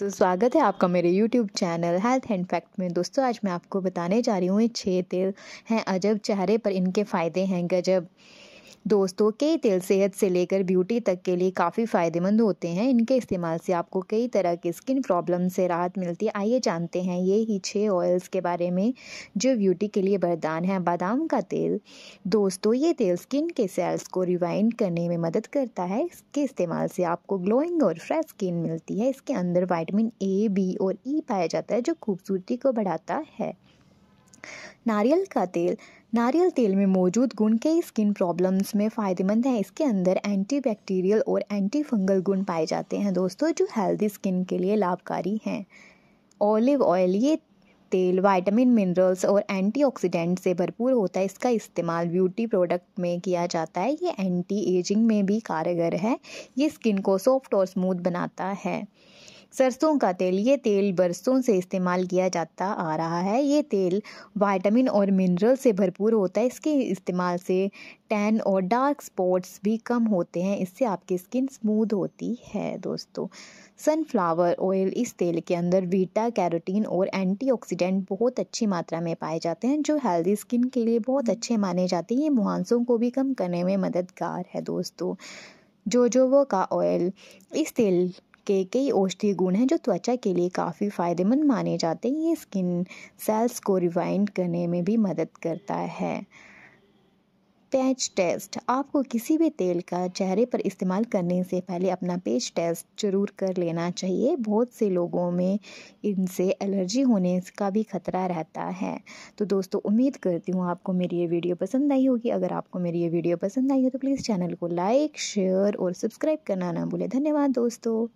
तो स्वागत है आपका मेरे YouTube channel health and fact में दोस्तों आज मैं आपको बताने जा रही हूँ ये छः तेल हैं अजब चेहरे पर इनके फ़ायदे हैं गजब दोस्तों कई तेल सेहत से लेकर ब्यूटी तक के लिए काफ़ी फ़ायदेमंद होते हैं इनके इस्तेमाल से आपको कई तरह की स्किन प्रॉब्लम से राहत मिलती है आइए जानते हैं ये ही छः ऑयल्स के बारे में जो ब्यूटी के लिए वरदान है बादाम का तेल दोस्तों ये तेल स्किन के सेल्स को रिवाइंड करने में मदद करता है इसके इस्तेमाल से आपको ग्लोइंग और फ्रेश स्किन मिलती है इसके अंदर वाइटमिन ए बी और ई e पाया जाता है जो खूबसूरती को बढ़ाता है नारियल का तेल नारियल तेल में मौजूद गुण कई स्किन प्रॉब्लम्स में फ़ायदेमंद है इसके अंदर एंटी बैक्टीरियल और एंटी फंगल गुण पाए जाते हैं दोस्तों जो हेल्दी स्किन के लिए लाभकारी हैं ऑलिव ऑयल ये तेल वाइटामिन मिनरल्स और एंटीऑक्सीडेंट से भरपूर होता है इसका इस्तेमाल ब्यूटी प्रोडक्ट में किया जाता है ये एंटी एजिंग में भी कारगर है ये स्किन को सॉफ्ट और स्मूथ बनाता है सरसों का तेल ये तेल बरसों से इस्तेमाल किया जाता आ रहा है ये तेल वाइटामिन और मिनरल से भरपूर होता है इसके इस्तेमाल से टैन और डार्क स्पॉट्स भी कम होते हैं इससे आपकी स्किन स्मूथ होती है दोस्तों सनफ्लावर ऑयल इस तेल के अंदर वीटा कैरोटीन और एंटीऑक्सीडेंट बहुत अच्छी मात्रा में पाए जाते हैं जो हेल्दी स्किन के लिए बहुत अच्छे माने जाते हैं ये मुहांसों को भी कम करने में मददगार है दोस्तों जोजोवो का ऑयल इस तेल के कई औषधीय गुण हैं जो त्वचा के लिए काफ़ी फ़ायदेमंद माने जाते हैं ये स्किन सेल्स को रिवाइंड करने में भी मदद करता है पैच टेस्ट आपको किसी भी तेल का चेहरे पर इस्तेमाल करने से पहले अपना पेच टेस्ट जरूर कर लेना चाहिए बहुत से लोगों में इनसे एलर्जी होने का भी खतरा रहता है तो दोस्तों उम्मीद करती हूँ आपको मेरी ये वीडियो पसंद आई होगी अगर आपको मेरी ये वीडियो पसंद आई हो तो प्लीज़ चैनल को लाइक शेयर और सब्सक्राइब करना ना भूलें धन्यवाद दोस्तों